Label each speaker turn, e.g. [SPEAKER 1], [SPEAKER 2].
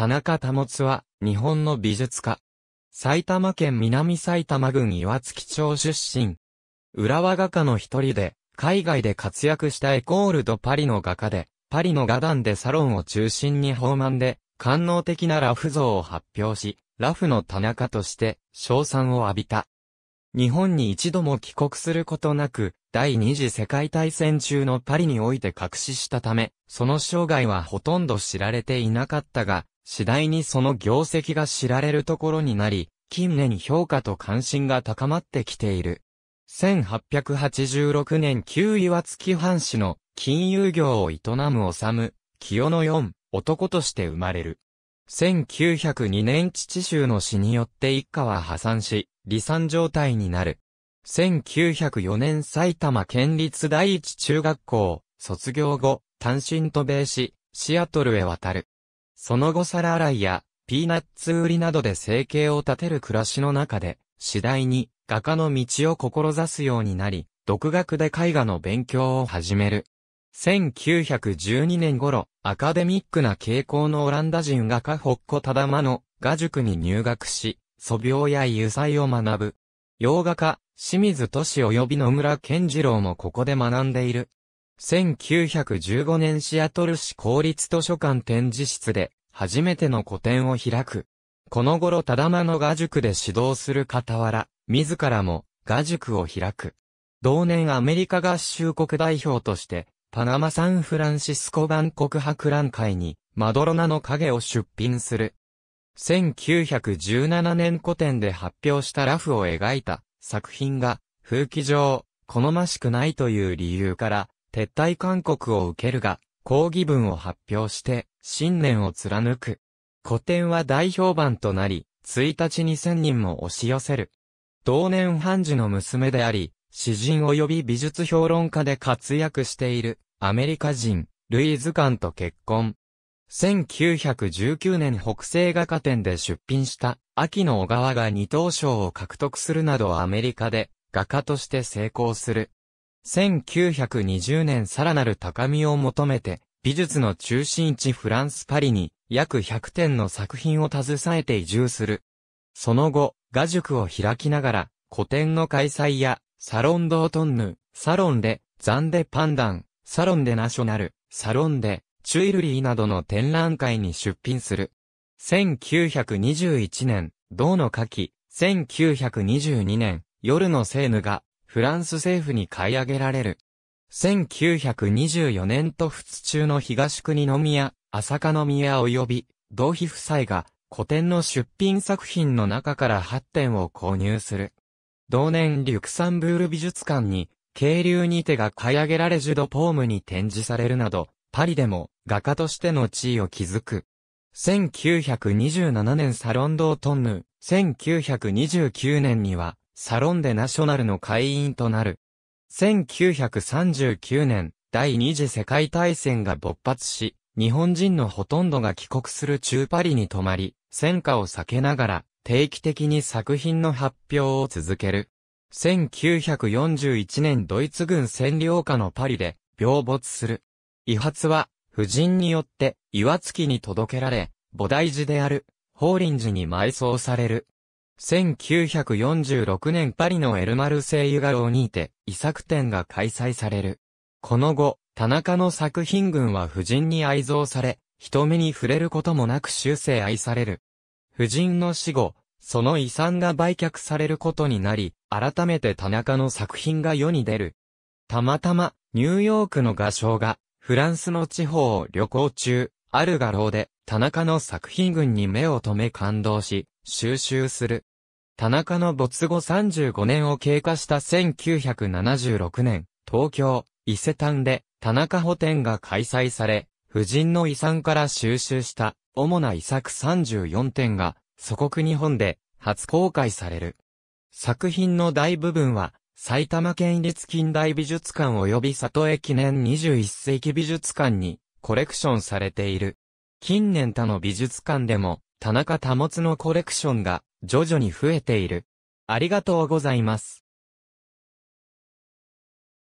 [SPEAKER 1] 田中保は、日本の美術家。埼玉県南埼玉郡岩槻町出身。浦和画家の一人で、海外で活躍したエコールドパリの画家で、パリの画壇でサロンを中心に放満で、官能的なラフ像を発表し、ラフの田中として、賞賛を浴びた。日本に一度も帰国することなく、第二次世界大戦中のパリにおいて隠ししたため、その生涯はほとんど知られていなかったが、次第にその業績が知られるところになり、近年評価と関心が高まってきている。1886年旧岩月藩士の金融業を営む治、清野四、男として生まれる。1902年父州の死によって一家は破産し、離散状態になる。1904年埼玉県立第一中学校、卒業後、単身渡米し、シアトルへ渡る。その後皿洗いや、ピーナッツ売りなどで生計を立てる暮らしの中で、次第に画家の道を志すようになり、独学で絵画の勉強を始める。1912年頃、アカデミックな傾向のオランダ人画家ホッコ・タダマの画塾に入学し、素描や油彩を学ぶ。洋画家、清水敏及び野村健次郎もここで学んでいる。1915年シアトル市公立図書館展示室で初めての個展を開く。この頃ただまの画塾で指導する傍ら、自らも画塾を開く。同年アメリカ合衆国代表として、パナマ・サンフランシスコ万国博覧会に、マドロナの影を出品する。1917年古典で発表したラフを描いた作品が、風紀上、好ましくないという理由から、撤退勧告を受けるが、抗議文を発表して、信念を貫く。古典は大評判となり、1日2000人も押し寄せる。同年判事の娘であり、詩人及び美術評論家で活躍している、アメリカ人、ルイズ・カンと結婚。1919年北西画家展で出品した秋の小川が二等賞を獲得するなどアメリカで画家として成功する。1920年さらなる高みを求めて、美術の中心地フランスパリに約100点の作品を携えて移住する。その後、画塾を開きながら、古典の開催や、サロンドートンヌ、サロンで、ザンデパンダン、サロンでナショナル、サロンで、チュイルリーなどの展覧会に出品する。1921年、銅の夏季、1922年、夜のセーヌが、フランス政府に買い上げられる。1924年と仏中の東国宮、朝香宮及び、同費夫妻が、古典の出品作品の中から8点を購入する。同年リュクサンブール美術館に、渓流にてが買い上げられジュドポームに展示されるなど、パリでも画家としての地位を築く。1927年サロンドートンヌ、1929年にはサロンデナショナルの会員となる。1939年、第二次世界大戦が勃発し、日本人のほとんどが帰国する中パリに泊まり、戦火を避けながら、定期的に作品の発表を続ける。1941年ドイツ軍占領下のパリで、病没する。遺発は、夫人によって、岩月に届けられ、菩提寺である、法輪寺に埋葬される。1946年パリのエルマルセイユ画廊にて、遺作展が開催される。この後、田中の作品群は夫人に愛蔵され、人目に触れることもなく終生愛される。夫人の死後、その遺産が売却されることになり、改めて田中の作品が世に出る。たまたま、ニューヨークの画商が、フランスの地方を旅行中、ある画廊で、田中の作品群に目を留め感動し、収集する。田中の没後35年を経過した1976年、東京、伊勢丹で田中補填が開催され、夫人の遺産から収集した主な遺作34点が祖国日本で初公開される。作品の大部分は埼玉県立近代美術館及び里江記念21世紀美術館にコレクションされている。近年他の美術館でも田中保のコレクションが徐々に増えている。ありがとうございます。